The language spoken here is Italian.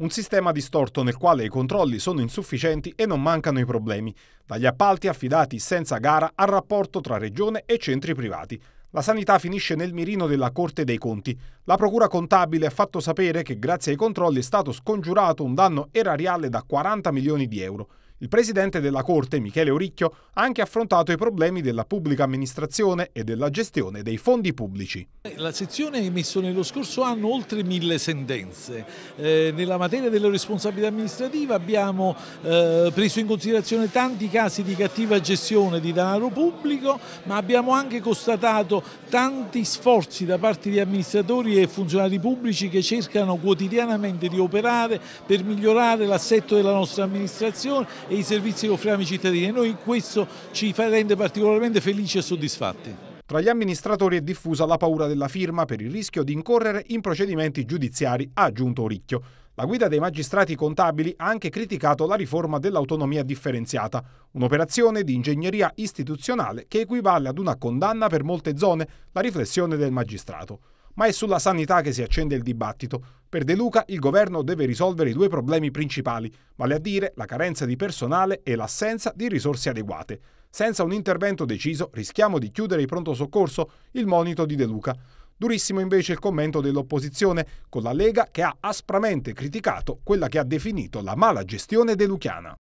Un sistema distorto nel quale i controlli sono insufficienti e non mancano i problemi, dagli appalti affidati senza gara al rapporto tra regione e centri privati. La sanità finisce nel mirino della Corte dei Conti. La Procura contabile ha fatto sapere che grazie ai controlli è stato scongiurato un danno erariale da 40 milioni di euro. Il presidente della Corte, Michele Oricchio, ha anche affrontato i problemi della pubblica amministrazione e della gestione dei fondi pubblici. La sezione ha emesso nello scorso anno oltre mille sentenze. Eh, nella materia della responsabilità amministrativa abbiamo eh, preso in considerazione tanti casi di cattiva gestione di denaro pubblico, ma abbiamo anche constatato tanti sforzi da parte di amministratori e funzionari pubblici che cercano quotidianamente di operare per migliorare l'assetto della nostra amministrazione e i servizi che offriamo ai cittadini e noi questo ci rende particolarmente felici e soddisfatti. Tra gli amministratori è diffusa la paura della firma per il rischio di incorrere in procedimenti giudiziari, ha aggiunto Oricchio. La guida dei magistrati contabili ha anche criticato la riforma dell'autonomia differenziata, un'operazione di ingegneria istituzionale che equivale ad una condanna per molte zone, la riflessione del magistrato. Ma è sulla sanità che si accende il dibattito. Per De Luca il governo deve risolvere i due problemi principali, vale a dire la carenza di personale e l'assenza di risorse adeguate. Senza un intervento deciso rischiamo di chiudere il pronto soccorso, il monito di De Luca. Durissimo invece il commento dell'opposizione, con la Lega che ha aspramente criticato quella che ha definito la mala gestione deluchiana.